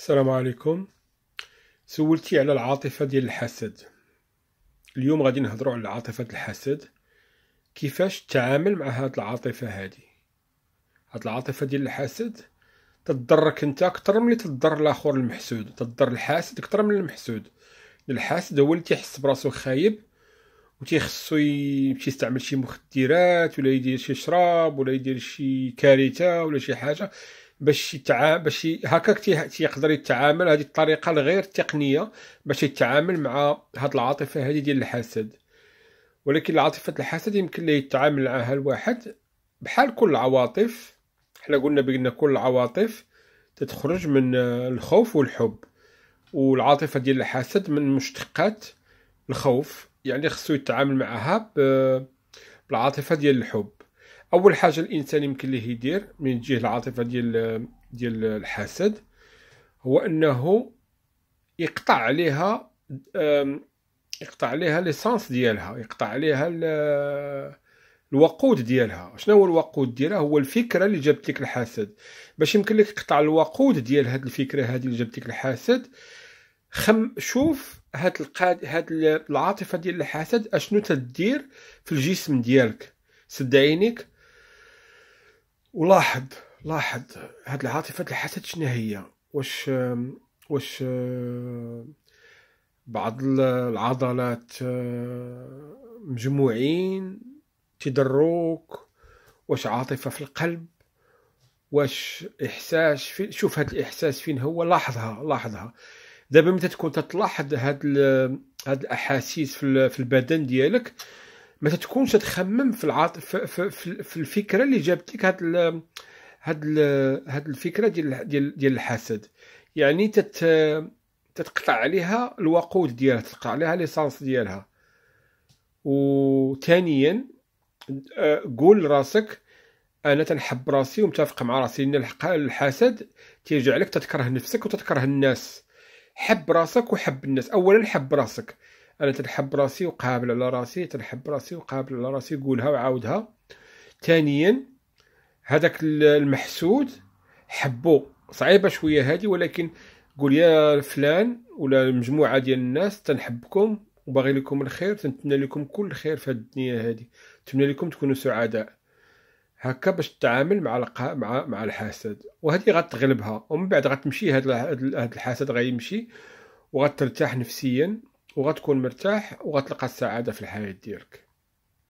السلام عليكم سولتي على العاطفه ديال الحسد اليوم غادي نهضروا على عاطفه الحسد كيفاش تتعامل مع هاد العاطفه هادي هاد العاطفه ديال الحسد تضرك انت اكثر ملي تضر الاخر المحسود تضر الحاسد اكثر من المحسود الحاسد هو اللي تيحس براسو خايب وتيخصو يمشي يستعمل شي مخدرات ولا يدير شي شراب ولا يدير شي كارثه ولا شي حاجه باش يتع... باش ي... هكاك تي... يقدر يتعامل هذه الطريقه الغير تقنيه باش يتعامل مع هاد العاطفه هذه ديال الحسد ولكن العاطفه الحسد يمكن ليه يتعامل معها الواحد بحال كل العواطف حنا قلنا بان كل العواطف تتخرج من الخوف والحب والعاطفه ديال الحسد من مشتقات الخوف يعني خصو يتعامل معها بالعاطفه ديال الحب اول حاجه الانسان يمكن ليه يدير من تجيه العاطفه ديال ديال الحسد هو انه يقطع عليها يقطع عليها ليسانس ديالها يقطع عليها الوقود ديالها شنو هو الوقود ديالها هو الفكره اللي جابت لك الحسد باش يمكن لك تقطع الوقود ديال هاد الفكره هذه اللي جابت لك الحسد خم شوف هاد القاد هاد العاطفه ديال الحسد اشنو تدير في الجسم ديالك سد عينيك ولاحظ لاحظ هاد العاطفة الحسد شنو هي واش واش بعض العضلات مجموعين تدروك واش عاطفة في القلب واش احساس في شوف هاد الاحساس فين هو لاحظها لاحظها دابا متى تكون تتلاحظ هاد هاد الاحاسيس في البدن ديالك ما تكونش تخمم في العط... في, في, في, في الفكره اللي جابت لك هاد ال... هاد ال... هاد الفكره ديال ديال ديال الحسد يعني تت تتقطع عليها الوقود ديالها تتقطع عليها ليسانس ديالها وثانيا آه، قول لراسك انا تنحب راسي ومتفق مع راسي ان الحسد تيجعلك تتكره نفسك وتتكره الناس حب راسك وحب الناس اولا حب راسك انا تنحب راسي وقابل على راسي تنحب راسي وقابل على راسي قولها وعاودها ثانيا هذاك المحسود حبو صعيبه شويه هذه ولكن قول يا فلان ولا مجموعه ديال الناس تنحبكم وباغي لكم الخير تنتمنى لكم كل خير في هاد الدنيا هذه نتمنى لكم تكونوا سعداء هكا باش تتعامل مع القا... مع مع الحاسد وهذه غتغلبها ومن بعد غتمشي هاد هاد غيمشي وغترتاح نفسيا وغتكون مرتاح وغتلقى السعاده في الحياه ديالك